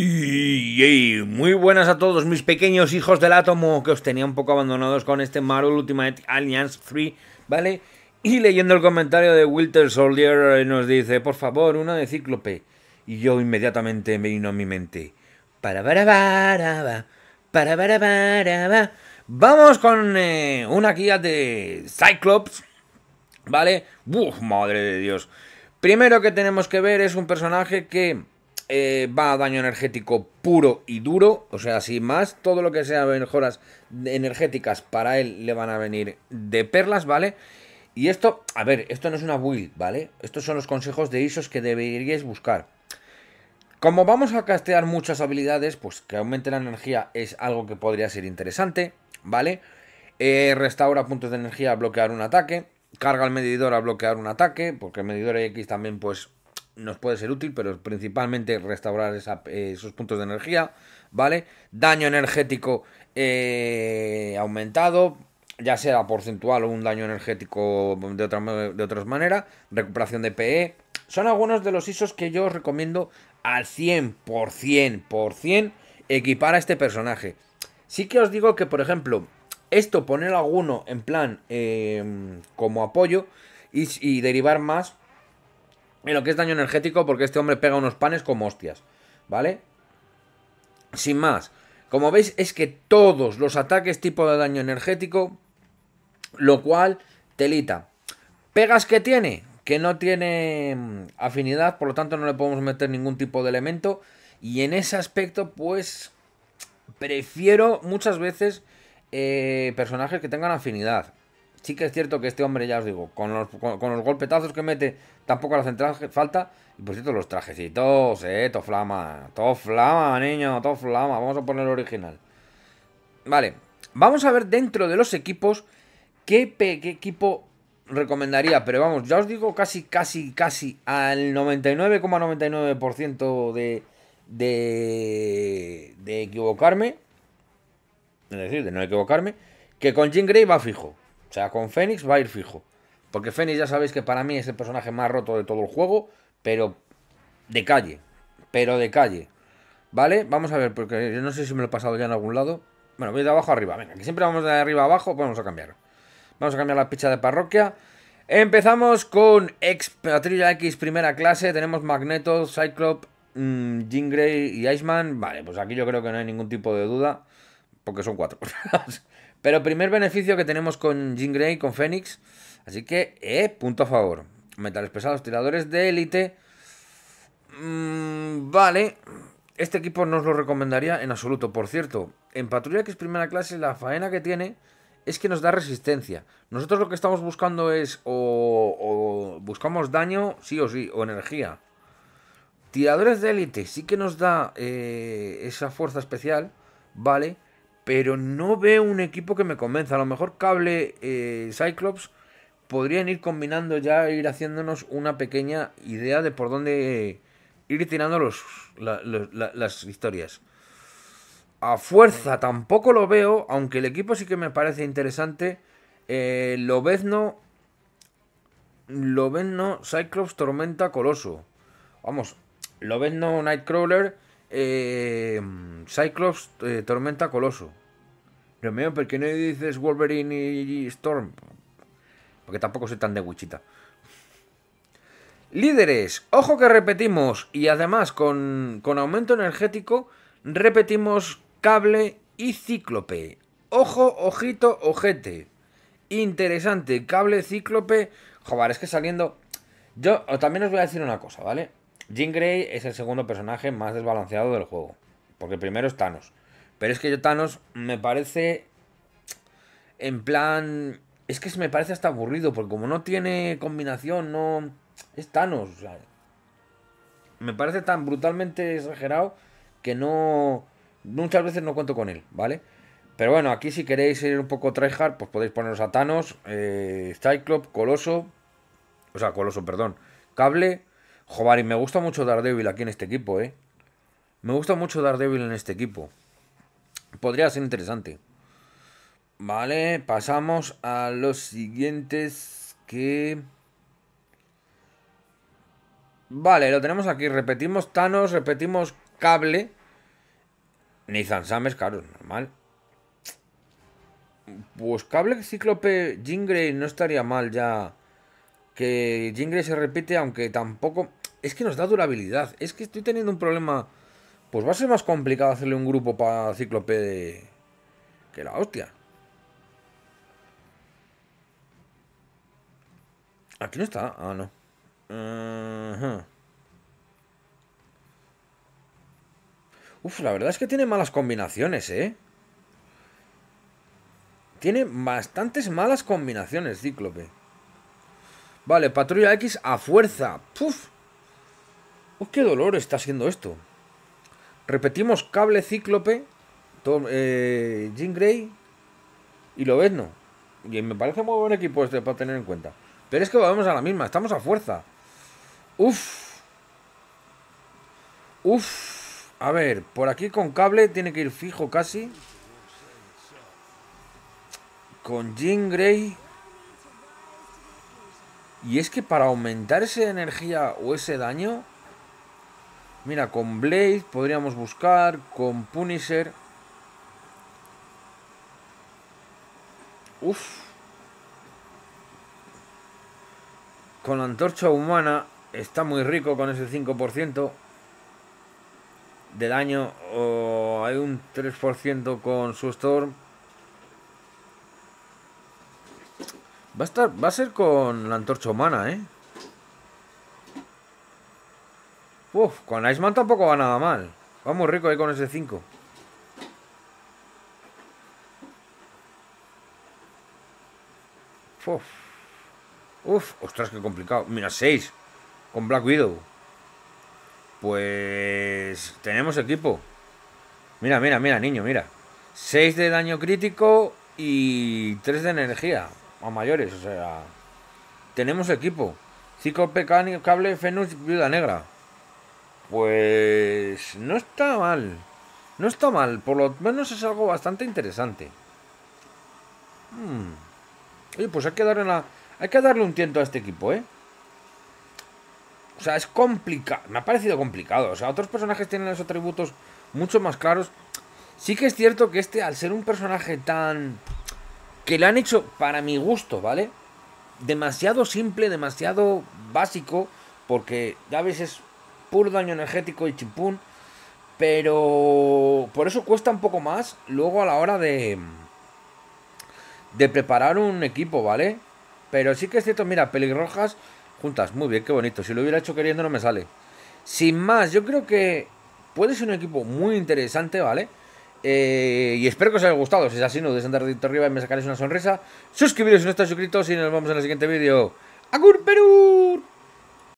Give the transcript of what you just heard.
Y, muy buenas a todos mis pequeños hijos del átomo que os tenía un poco abandonados con este Marvel Ultimate Alliance 3, ¿vale? Y leyendo el comentario de Wilter Soldier eh, nos dice, por favor, una de Cíclope. Y yo inmediatamente me vino a mi mente, para para Vamos con eh, una guía de Cyclops, ¿vale? Uf, madre de Dios. Primero que tenemos que ver es un personaje que eh, va a daño energético puro y duro, o sea, sin más, todo lo que sea mejoras energéticas para él le van a venir de perlas, ¿vale? Y esto, a ver, esto no es una build, ¿vale? Estos son los consejos de ISOs que deberíais buscar. Como vamos a castear muchas habilidades, pues que aumente la energía es algo que podría ser interesante, ¿vale? Eh, restaura puntos de energía a bloquear un ataque, carga el medidor a bloquear un ataque, porque el medidor X también pues nos puede ser útil, pero principalmente restaurar eh, esos puntos de energía, ¿vale? Daño energético eh, aumentado, ya sea porcentual o un daño energético de, otra, de otras maneras, recuperación de PE. Son algunos de los ISOs que yo os recomiendo al 100%, por equipar a este personaje. Sí que os digo que, por ejemplo, esto poner alguno en plan em, como apoyo y derivar más en lo que es daño energético porque este hombre pega unos panes como hostias, ¿vale? Sin más, como veis es que todos los ataques tipo de daño energético, lo cual telita. Pegas que tiene, que no tiene mm, afinidad, por lo tanto no le podemos meter ningún tipo de elemento y en ese aspecto pues prefiero muchas veces eh, personajes que tengan afinidad sí que es cierto que este hombre, ya os digo, con los, golpetazos que mete, tampoco le hacen falta. Y por cierto, los trajecitos, eh, toflama, flama, niño, toflama, Vamos a poner el original. Vale, vamos a ver dentro de los equipos qué, equipo recomendaría. Pero vamos, ya os digo casi, casi, casi al 99,99% de, de, de equivocarme. Es decir, de no equivocarme. Que con Jim Gray va fijo. O sea, con Fénix va a ir fijo. Porque Fénix ya sabéis que para mí es el personaje más roto de todo el juego, pero de calle. Pero de calle. ¿Vale? Vamos a ver, porque yo no sé si me lo he pasado ya en algún lado. Bueno, voy de abajo arriba. Venga, que siempre vamos de arriba abajo, vamos a cambiar. Vamos a cambiar la picha de parroquia. Empezamos con X, X primera clase. Tenemos Magneto, Cyclop, mm, Jean Grey y Iceman. Vale, pues aquí yo creo que no hay ningún tipo de duda porque son cuatro. Pero primer beneficio que tenemos con Jean Grey, con Fénix. Así que, eh, punto a favor. Metales pesados, tiradores de élite. Mm, vale. Este equipo no os lo recomendaría en absoluto. Por cierto, en patrulla que es primera clase, la faena que tiene es que nos da resistencia. Nosotros lo que estamos buscando es o, buscamos daño, sí o sí, o energía. Tiradores de élite sí que nos da eh, esa fuerza especial, ¿vale? pero no veo un equipo que me convenza. A lo mejor Cable eh, Cyclops podrían ir combinando ya, ir haciéndonos una pequeña idea de por dónde ir tirando los, las historias. A fuerza tampoco lo veo, aunque el equipo sí que me parece interesante. lo eh, Lobezno, Lobezno, Cyclops, Tormenta, Coloso. Vamos, Lobezno, Nightcrawler Em, eh, Cyclops, Tormenta, Coloso. Romeo, ¿por qué no dices Wolverine y Storm? Porque tampoco soy tan de wichita. Líderes, ojo que repetimos, y además con, con aumento energético, repetimos cable y cíclope. Ojo, ojito, ojete. Interesante, cable, cíclope. Joder, es que saliendo... Yo también os voy a decir una cosa, ¿vale? Jean Grey es el segundo personaje más desbalanceado del juego. Porque primero es Thanos. Pero es que yo Thanos me parece... En plan... Es que me parece hasta aburrido, porque como no tiene combinación, no... Es Thanos. me parece tan brutalmente exagerado que no... Muchas veces no cuento con él, ¿vale? Pero bueno, aquí si queréis ir un poco tryhard, pues podéis poneros a Thanos, eh, Cyclops, Coloso... O sea, Coloso, perdón. Cable, Jovari, me gusta mucho Daredevil aquí en este equipo, ¿eh? Me gusta mucho Daredevil en este equipo. Podría ser interesante. Vale, pasamos a los siguientes que... Vale, lo tenemos aquí. Repetimos Thanos, repetimos Cable. Ni Sam es caro, normal. Pues Cable, Cíclope, Jean no estaría mal ya. Que Jingle se repite, aunque tampoco es que nos da durabilidad. Es que estoy teniendo un problema. Pues va a ser más complicado hacerle un grupo para Cíclope de... que la hostia. Aquí no está. Ah, no. Uf, la verdad es que tiene malas combinaciones, ¿eh? Tiene bastantes malas combinaciones, Cíclope. Vale, Patrulla X a fuerza. ¡Puf! ¡Uf! qué dolor está haciendo esto. Repetimos cable cíclope, Tom, eh, ...y lo y ¿no? Y me parece muy buen equipo este para tener en cuenta. Pero es que vamos a la misma, estamos a fuerza. Uf. Uf. A ver, por aquí con cable tiene que ir fijo casi. Con Gin Grey. Y es que para aumentar esa energía o ese daño... Mira, con Blade podríamos buscar, con Punisher. Uf. Con la antorcha humana está muy rico con ese 5% de daño. O hay un 3% con su Storm. Va a, estar, va a ser con la antorcha humana, ¿eh? Uf, con Iceman tampoco va nada mal. Va muy rico ahí con ese 5. Uf. ostras, qué complicado. Mira, 6. Con Black Widow. Pues... Tenemos equipo. Mira, mira, mira, niño, mira. 6 de daño crítico y 3 de energía. A mayores, o sea... Tenemos equipo. y Cable, Fenus, Viuda Negra. Pues no está mal. No está mal, por lo menos es algo bastante interesante. Hmm. Oye, pues hay que darle Hay que darle un tiento a este equipo, ¿eh? O sea, es complicado. Me ha parecido complicado. O sea, otros personajes tienen los atributos mucho más claros. Sí que es cierto que este, al ser un personaje tan... Que le han hecho para mi gusto, ¿vale? Demasiado simple, demasiado básico. Porque, ya ves, es puro daño energético y chimpún. Pero por eso cuesta un poco más luego a la hora de, de preparar un equipo, ¿vale? Pero sí que es cierto, mira, pelirrojas juntas, muy bien, qué bonito. Si lo hubiera hecho queriendo no me sale. Sin más, yo creo que puede ser un equipo muy interesante, ¿vale? Eh, y espero que os haya gustado. Si es así, no dudéis un arriba y me sacaréis una sonrisa. Suscribiros si no estáis suscritos y nos vemos en el siguiente vídeo. ¡Agur Perú!